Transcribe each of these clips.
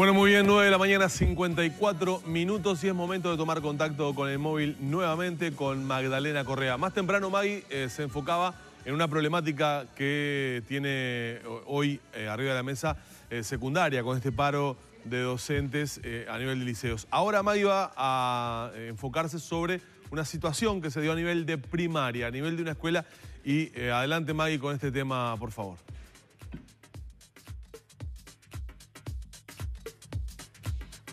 Bueno, muy bien, 9 de la mañana, 54 minutos y es momento de tomar contacto con el móvil nuevamente con Magdalena Correa. Más temprano Magui eh, se enfocaba en una problemática que tiene eh, hoy eh, arriba de la mesa secundaria con este paro de docentes a nivel de liceos. Ahora Magui va a enfocarse sobre una situación que se dio a nivel de primaria, a nivel de una escuela y adelante Magui con este tema, por favor.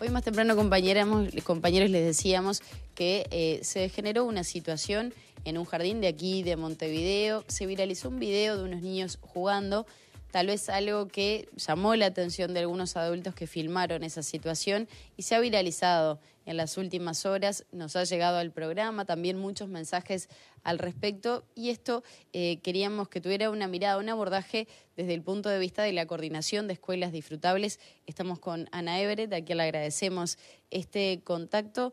Hoy más temprano, compañeros les decíamos que eh, se generó una situación en un jardín de aquí, de Montevideo. Se viralizó un video de unos niños jugando tal vez algo que llamó la atención de algunos adultos que filmaron esa situación y se ha viralizado en las últimas horas, nos ha llegado al programa también muchos mensajes al respecto y esto eh, queríamos que tuviera una mirada, un abordaje desde el punto de vista de la coordinación de escuelas disfrutables. Estamos con Ana Everett, a quien le agradecemos este contacto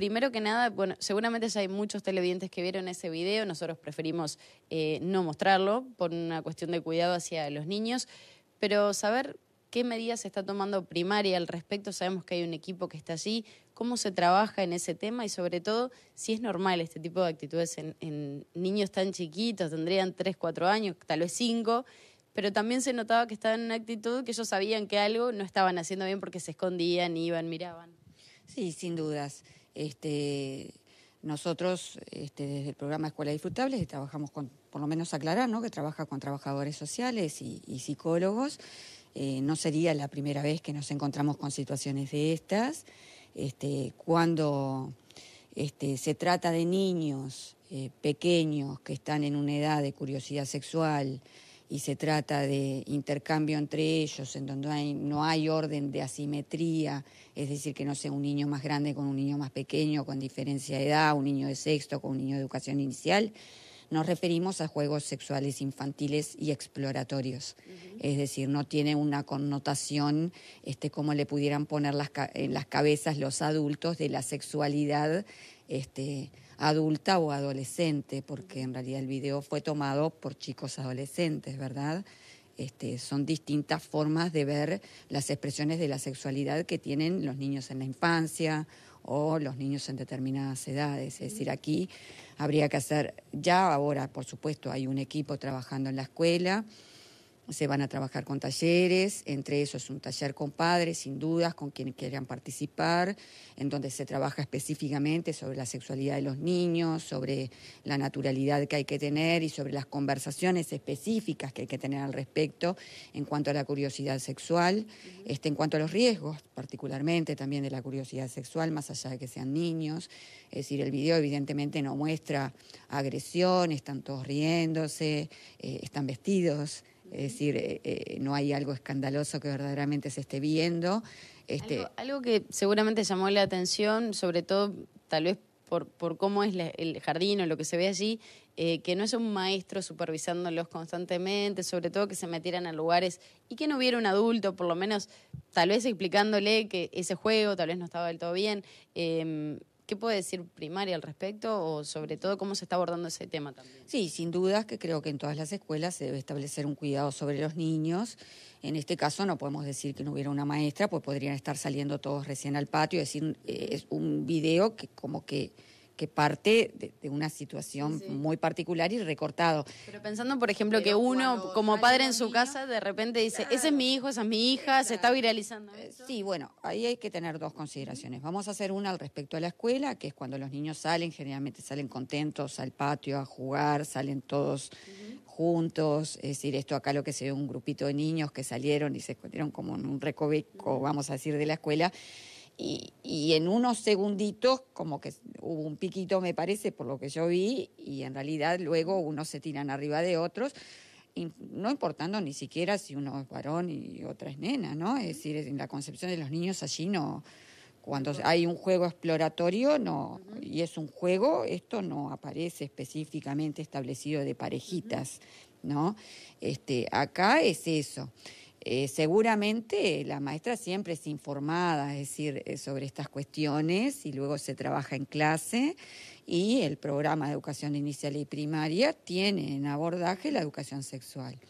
primero que nada, bueno, seguramente ya hay muchos televidentes que vieron ese video, nosotros preferimos eh, no mostrarlo por una cuestión de cuidado hacia los niños, pero saber qué medidas se está tomando primaria al respecto, sabemos que hay un equipo que está allí, cómo se trabaja en ese tema y sobre todo si es normal este tipo de actitudes en, en niños tan chiquitos, tendrían 3, 4 años, tal vez 5, pero también se notaba que estaban en una actitud que ellos sabían que algo no estaban haciendo bien porque se escondían, iban, miraban. Sí, sin dudas. Este, nosotros, este, desde el programa Escuela Disfrutables trabajamos con, por lo menos aclarar, ¿no? que trabaja con trabajadores sociales y, psicólogos. Eh, no sería la primera vez que nos encontramos con situaciones de estas. Este, cuando se trata de niños eh, pequeños que están en una edad de curiosidad sexual, y se trata de intercambio entre ellos, en donde no hay orden de asimetría, es decir, que no sea un niño más grande con un niño más pequeño, con diferencia de edad, un niño de sexto con un niño de educación inicial, nos referimos a juegos sexuales infantiles y exploratorios. Es decir, no tiene una connotación este, como le pudieran poner las, en las cabezas los adultos de la sexualidad. Este, adulta o adolescente, porque en realidad el video fue tomado por chicos adolescentes, ¿verdad? Este, son distintas formas de ver las expresiones de la sexualidad que tienen los niños en la infancia o los niños en determinadas edades. Es decir, aquí habría que hacer, ya ahora, por supuesto, hay un equipo trabajando en la escuela, se van a trabajar con talleres, entre esos un taller con padres, sin dudas, con quienes quieran participar, en donde se trabaja específicamente sobre la sexualidad de los niños, sobre la naturalidad que hay que tener y sobre las conversaciones específicas que hay que tener al respecto en cuanto a la curiosidad sexual, este, en cuanto a los riesgos particularmente también de la curiosidad sexual, más allá de que sean niños. Es decir, el video evidentemente no muestra agresión, están todos riéndose, eh, están vestidos. Es decir, eh, eh, no hay algo escandaloso que verdaderamente se esté viendo. Este, algo, que seguramente llamó la atención, sobre todo tal vez por, cómo es el jardín o lo que se ve allí, eh, que no es un maestro supervisándolos constantemente, sobre todo que se metieran a lugares y que no hubiera un adulto, por lo menos tal vez explicándole que ese juego tal vez no estaba del todo bien em, ¿Qué puede decir primaria al respecto o sobre todo cómo se está abordando ese tema también? Sí, sin dudas que creo que en todas las escuelas se debe establecer un cuidado sobre los niños. En este caso no podemos decir que no hubiera una maestra, pues podrían estar saliendo todos recién al patio, y decir, es un video que como que que parte de, una situación muy particular y recortado. Pero pensando, por ejemplo, que uno como padre en su casa de repente dice, ese es mi hijo, esa es mi hija, se está viralizando. Eh, sí, bueno, ahí hay que tener dos consideraciones. Vamos a hacer una al respecto a la escuela, que es cuando los niños salen, generalmente salen contentos al patio a jugar, salen todos juntos. Es decir, esto acá lo que se ve un grupito de niños que salieron y se escondieron como en un recoveco, vamos a decir, de la escuela. Y, en unos segunditos, como que hubo un piquito, me parece, por lo que yo vi, y en realidad luego unos se tiran arriba de otros, no importando ni siquiera si uno es varón y otra es nena, ¿no? Es decir, en la concepción de los niños allí no, cuando hay un juego exploratorio no y es un juego esto no aparece específicamente establecido de parejitas no este acá es eso eh, seguramente la maestra siempre es informada, es decir, eh, sobre estas cuestiones y luego se trabaja en clase y el programa de educación inicial y primaria tiene en abordaje la educación sexual.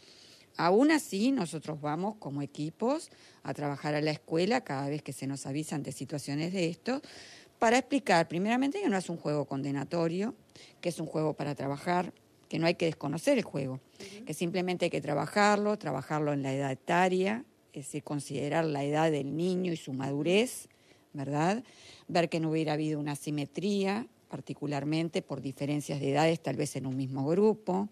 Aún así, nosotros vamos como equipos a trabajar a la escuela cada vez que se nos avisan de situaciones de esto para explicar primeramente que no es un juego condenatorio, que es un juego para trabajar, que no hay que desconocer el juego, que simplemente hay que trabajarlo, trabajarlo en la edad etaria, es decir, considerar la edad del niño y su madurez, ¿verdad? Ver que no hubiera habido una simetría, particularmente por diferencias de edades, tal vez en un mismo grupo,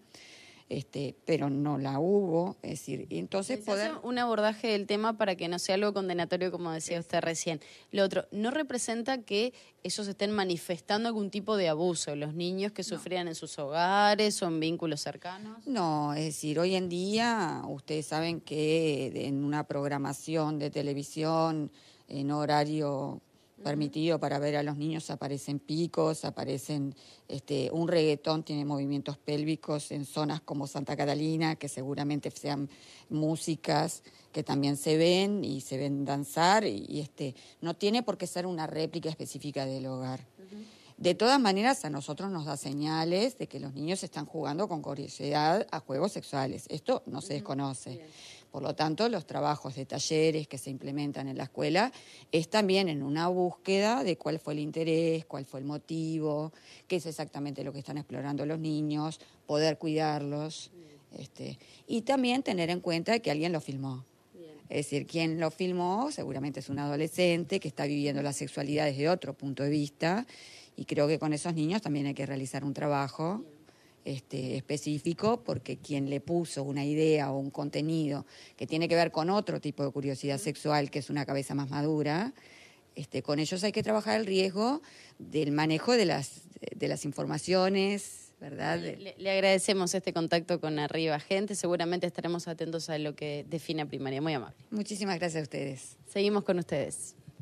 este, pero no la hubo. Es decir, entonces poder. Un abordaje del tema para que no sea algo condenatorio, como decía usted recién. Lo otro, no representa que ellos estén manifestando algún tipo de abuso, los niños que sufrían en sus hogares o en vínculos cercanos. No, es decir, hoy en día ustedes saben que en una programación de televisión en horario permitido para ver a los niños, aparecen picos, aparecen este, un reggaetón, tiene movimientos pélvicos en zonas como Santa Catalina, que seguramente sean músicas que también se ven y se ven danzar, y este, no tiene por qué ser una réplica específica del hogar. De todas maneras, a nosotros nos da señales de que los niños están jugando con curiosidad a juegos sexuales. Esto no se desconoce. Por lo tanto, los trabajos de talleres que se implementan en la escuela es también en una búsqueda de cuál fue el interés, cuál fue el motivo, qué es exactamente lo que están explorando los niños, poder cuidarlos. Este, y también tener en cuenta que alguien lo filmó. Es decir, quien lo filmó seguramente es un adolescente que está viviendo la sexualidad desde otro punto de vista y creo que con esos niños también hay que realizar un trabajo este, específico porque quien le puso una idea o un contenido que tiene que ver con otro tipo de curiosidad sexual, que es una cabeza más madura, este, con ellos hay que trabajar el riesgo del manejo de las, de las informaciones, ¿verdad? Le, agradecemos este contacto con Arriba Gente. Seguramente estaremos atentos a lo que define primaria. Muy amable. Muchísimas gracias a ustedes. Seguimos con ustedes.